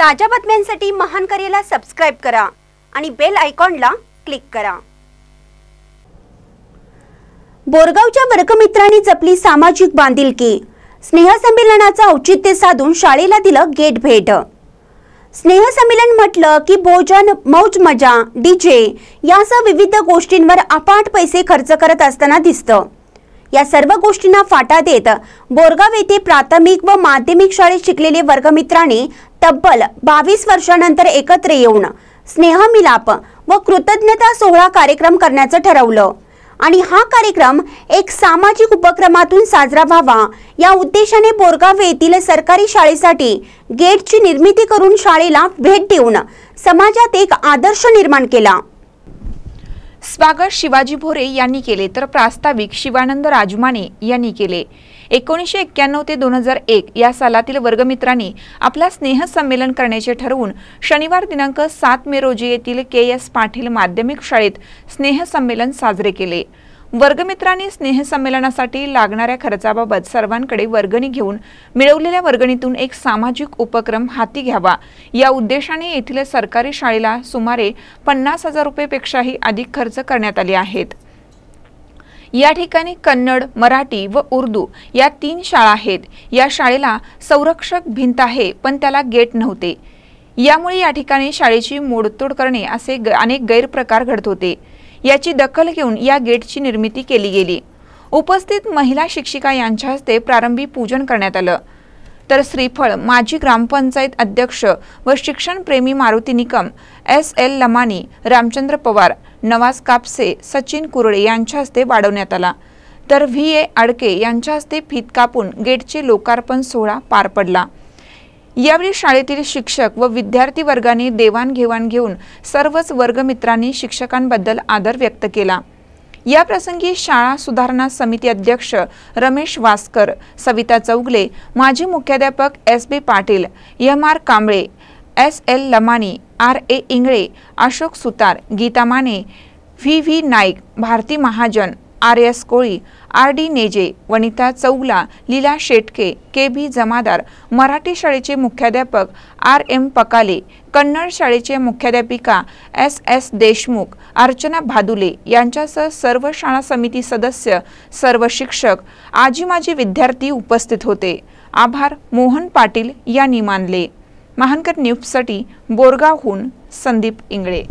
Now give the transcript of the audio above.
ताज्या बातम्यांसाठी महान करेला सबस्क्राईब करा आणि बेल आयकॉनला क्लिक करा बोरगावच्या वर्गमित्रांनी जपली सामाजिक बांधिलकी स्नेहसंमेलनाचं औचित्य साधून शाळेला दिलं गेट भेट स्नेहसंमेलन म्हटलं की भोजन मौज मजा डीजे यासह विविध गोष्टींवर अपाट पैसे खर्च करत असताना दिसतं या सर्व गोष्टींना फाटा देत बोरगाव येथे प्राथमिक व माध्यमिक शाळेत शिकलेले वर्गमित्रांनी तब्बल बावीस वर्षानंतर एकत्र येऊन स्नेहमिलाप व कृतज्ञता सोहळा कार्यक्रम करण्याचं ठरवलं आणि हा कार्यक्रम एक सामाजिक उपक्रमातून साजरा व्हावा या उद्देशाने बोरगाव येथील सरकारी शाळेसाठी गेटची निर्मिती करून शाळेला भेट देऊन समाजात एक आदर्श निर्माण केला स्वागत शिवाजी भोरे यांनी केले तर प्रास्ताविक शिवानंद राजमाने यांनी केले एकोणीसशे एक्क्याण्णव ते दोन हजार एक या सालातील वर्गमित्रांनी आपला स्नेहसंमेलन करण्याचे ठरवून शनिवार दिनांक सात मे रोजी येथील के एस पाटील माध्यमिक शाळेत स्नेहसंमेलन साजरे केले वर्गमित्रांनी स्नेहसंमेलनासाठी लागणाऱ्या खर्चाबाबत सर्वांकडे वर्गणी घेऊन मिळवलेल्या वर्गणीतून एक सामाजिक उपक्रम हाती घ्यावा या उद्देशाने येथील सरकारी शाळेला सुमारे पन्नास हजार रुपयेपेक्षाही अधिक खर्च करण्यात आले आहेत या ठिकाणी कन्नड मराठी व उर्दू या तीन शाळा आहेत या शाळेला संरक्षक भिंत आहे पण त्याला गेट नव्हते यामुळे या ठिकाणी शाळेची मोडतोड करणे असे अनेक गैरप्रकार घडत होते याची दखल घेऊन या गेटची निर्मिती केली गेली उपस्थित महिला शिक्षिका यांच्या हस्ते प्रारंभी पूजन करण्यात आलं तर श्रीफळ माजी ग्रामपंचायत अध्यक्ष व शिक्षणप्रेमी मारुती निकम एस एल लमानी रामचंद्र पवार नवाज कापसे सचिन कुरळे यांच्या हस्ते वाढवण्यात आला तर व्ही ए आडके यांच्या हस्ते फित कापून गेटचे लोकार्पण सोहळा पार पडला यावेळी शाळेतील शिक्षक व विद्यार्थी वर्गाने देवाणघेवाण घेऊन सर्वच वर्गमित्रांनी शिक्षकांबद्दल आदर व्यक्त केला याप्रसंगी शाळा सुधारणा समिती अध्यक्ष रमेश वासकर सविता चौगले माजी मुख्याध्यापक S B Patil M R Kamble S L Lamani R A Ingale Ashok Sutar Geeta Mane V V Naik Bharati Mahajan R S Koli R D Neje Vanita Chougala Leela Shetke K B Jamadar Marathi शाळेचे मुख्याध्यापक आर एम पकाले कन्नड शाळेचे मुख्याध्यापिका एस एस देशमुख अर्चना भादुले यांच्यासह सर्व शाळा समिती सदस्य सर्व शिक्षक आजी माजी विद्यार्थी उपस्थित होते आभार मोहन पाटील यांनी मानले महानकर न्यूजसाठी बोरगावहून संदीप इंगळे